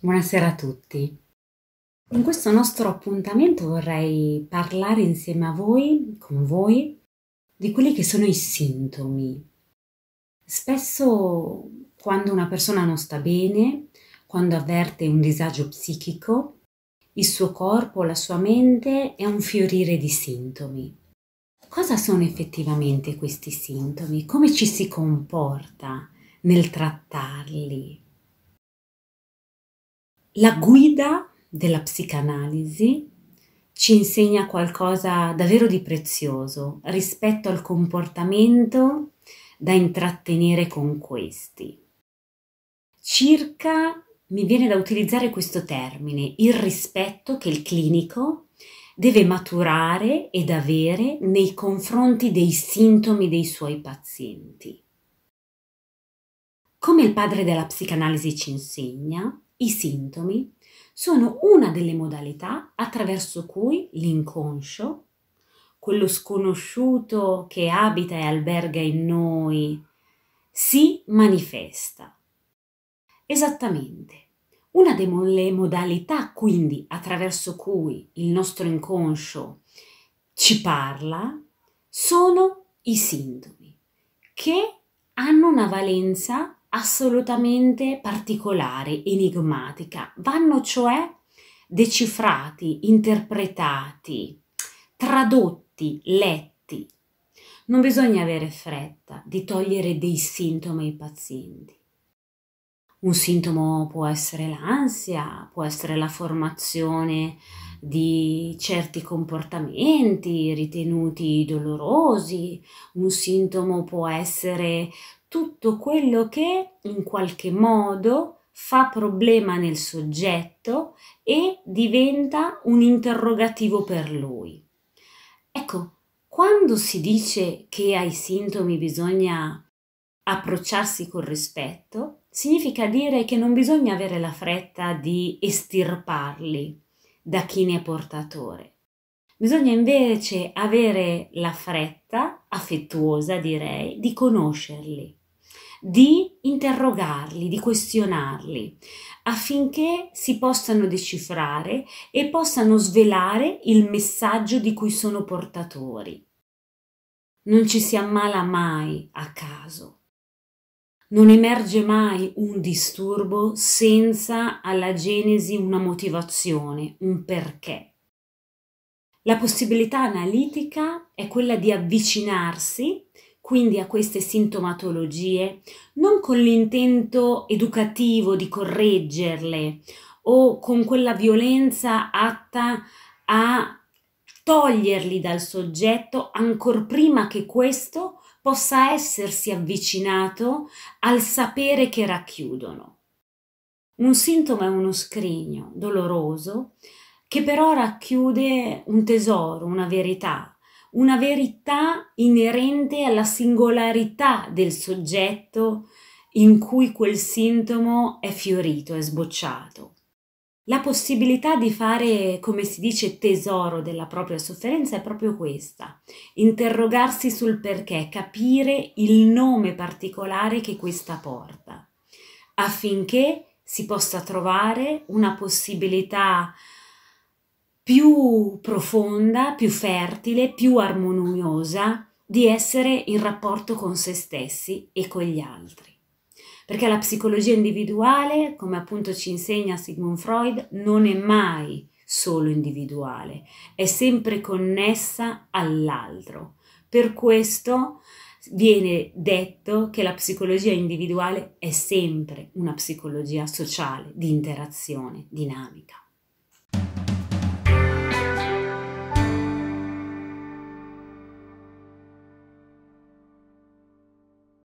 Buonasera a tutti. In questo nostro appuntamento vorrei parlare insieme a voi, con voi, di quelli che sono i sintomi. Spesso quando una persona non sta bene, quando avverte un disagio psichico, il suo corpo, la sua mente è un fiorire di sintomi. Cosa sono effettivamente questi sintomi? Come ci si comporta nel trattarli? La guida della psicanalisi ci insegna qualcosa davvero di prezioso rispetto al comportamento da intrattenere con questi. Circa mi viene da utilizzare questo termine, il rispetto che il clinico deve maturare ed avere nei confronti dei sintomi dei suoi pazienti. Come il padre della psicanalisi ci insegna, i sintomi sono una delle modalità attraverso cui l'inconscio, quello sconosciuto che abita e alberga in noi, si manifesta. Esattamente. Una delle modalità quindi attraverso cui il nostro inconscio ci parla sono i sintomi, che hanno una valenza assolutamente particolare, enigmatica, vanno cioè decifrati, interpretati, tradotti, letti. Non bisogna avere fretta di togliere dei sintomi ai pazienti. Un sintomo può essere l'ansia, può essere la formazione di certi comportamenti ritenuti dolorosi, un sintomo può essere tutto quello che in qualche modo fa problema nel soggetto e diventa un interrogativo per lui. Ecco, quando si dice che ai sintomi bisogna approcciarsi con rispetto, significa dire che non bisogna avere la fretta di estirparli da chi ne è portatore. Bisogna invece avere la fretta, affettuosa direi, di conoscerli di interrogarli, di questionarli, affinché si possano decifrare e possano svelare il messaggio di cui sono portatori. Non ci si ammala mai a caso. Non emerge mai un disturbo senza alla genesi una motivazione, un perché. La possibilità analitica è quella di avvicinarsi quindi a queste sintomatologie non con l'intento educativo di correggerle o con quella violenza atta a toglierli dal soggetto ancor prima che questo possa essersi avvicinato al sapere che racchiudono. Un sintomo è uno scrigno doloroso che però racchiude un tesoro, una verità, una verità inerente alla singolarità del soggetto in cui quel sintomo è fiorito, è sbocciato. La possibilità di fare, come si dice, tesoro della propria sofferenza è proprio questa, interrogarsi sul perché, capire il nome particolare che questa porta, affinché si possa trovare una possibilità più profonda, più fertile, più armoniosa di essere in rapporto con se stessi e con gli altri. Perché la psicologia individuale, come appunto ci insegna Sigmund Freud, non è mai solo individuale, è sempre connessa all'altro. Per questo viene detto che la psicologia individuale è sempre una psicologia sociale, di interazione dinamica.